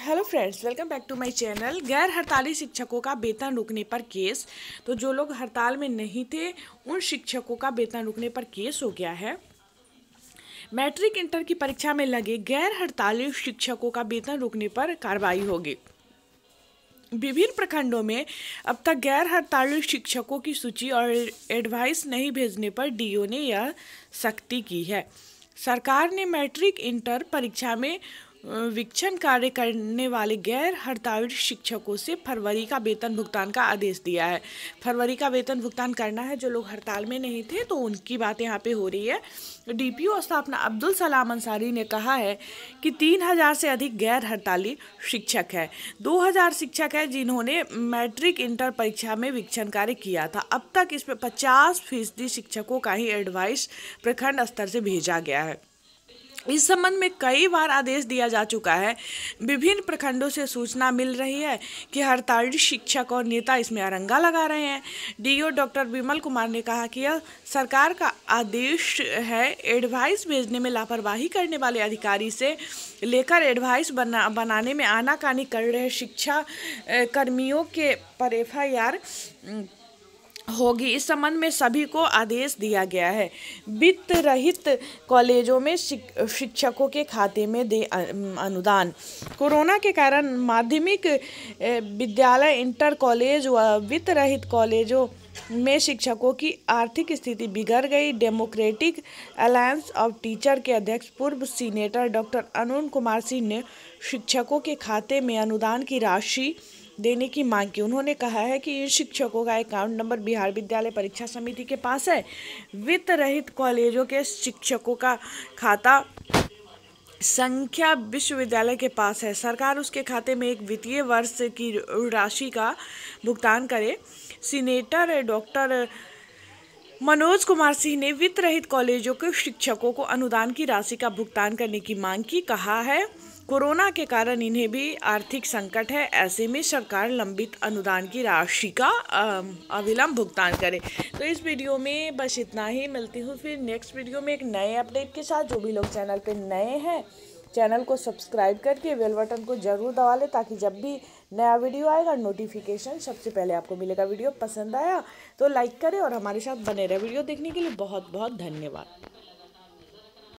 hello friends welcome back to my channel गैर हड़ताली शिक्षकों का वेतन रुकने पर केस तो जो लोग हड़ताल में नहीं थे उन शिक्षकों का वेतन रुकने पर केस हो गया है मैट्रिक इंटर की परीक्षा में लगे गैर हड़ताली शिक्षकों का वेतन रुकने पर कार्रवाई होगी विभिन्न प्रखंडों में अब तक गैर हड़ताली शिक्षकों की सूची और एडवाइस नहीं भेजने पर डीओ ने यह सख्ती की है सरकार ने मैट्रिक इंटर परीक्षा में वीक्षण कार्य करने वाले गैर हड़ताली शिक्षकों से फरवरी का वेतन भुगतान का आदेश दिया है फरवरी का वेतन भुगतान करना है जो लोग हड़ताल में नहीं थे तो उनकी बात यहाँ पे हो रही है डीपीओ स्थापना अब्दुल सलाम अंसारी ने कहा है कि तीन हज़ार से अधिक गैर हड़ताली शिक्षक है दो हज़ार शिक्षक है जिन्होंने मैट्रिक इंटर परीक्षा में वीक्षण कार्य किया था अब तक इसमें पचास फीसदी शिक्षकों का ही एडवाइस प्रखंड स्तर से भेजा गया है इस संबंध में कई बार आदेश दिया जा चुका है विभिन्न प्रखंडों से सूचना मिल रही है कि हड़ताली शिक्षक और नेता इसमें अरंगा लगा रहे हैं डीओ डॉक्टर विमल कुमार ने कहा कि यह सरकार का आदेश है एडवाइस भेजने में लापरवाही करने वाले अधिकारी से लेकर एडवाइस बना बनाने में आनाकानी कर रहे शिक्षा कर्मियों के पर एफ होगी इस संबंध में सभी को आदेश दिया गया है वित्त रहित कॉलेजों में शिक्षकों के खाते में दे अनुदान कोरोना के कारण माध्यमिक विद्यालय इंटर कॉलेज व वित्त रहित कॉलेजों में शिक्षकों की आर्थिक स्थिति बिगड़ गई डेमोक्रेटिक अलायंस ऑफ टीचर के अध्यक्ष पूर्व सीनेटर डॉक्टर अरुण कुमार सिंह ने शिक्षकों के खाते में अनुदान की राशि देने की मांग की उन्होंने कहा है कि इन शिक्षकों का अकाउंट नंबर बिहार विद्यालय परीक्षा समिति के पास है वित्त रहित कॉलेजों के शिक्षकों का खाता संख्या विश्वविद्यालय के पास है सरकार उसके खाते में एक वित्तीय वर्ष की राशि का भुगतान करे सीनेटर डॉक्टर मनोज कुमार सिंह ने वित्त रहित कॉलेजों के शिक्षकों को अनुदान की राशि का भुगतान करने की मांग की कहा है कोरोना के कारण इन्हें भी आर्थिक संकट है ऐसे में सरकार लंबित अनुदान की राशि का अविलंब भुगतान करे तो इस वीडियो में बस इतना ही मिलती हूँ फिर नेक्स्ट वीडियो में एक नए अपडेट के साथ जो भी लोग चैनल पे नए हैं चैनल को सब्सक्राइब करके बेल बटन को जरूर दबा लें ताकि जब भी नया वीडियो आएगा नोटिफिकेशन सबसे पहले आपको मिलेगा वीडियो पसंद आया तो लाइक करें और हमारे साथ बने रहे वीडियो देखने के लिए बहुत बहुत धन्यवाद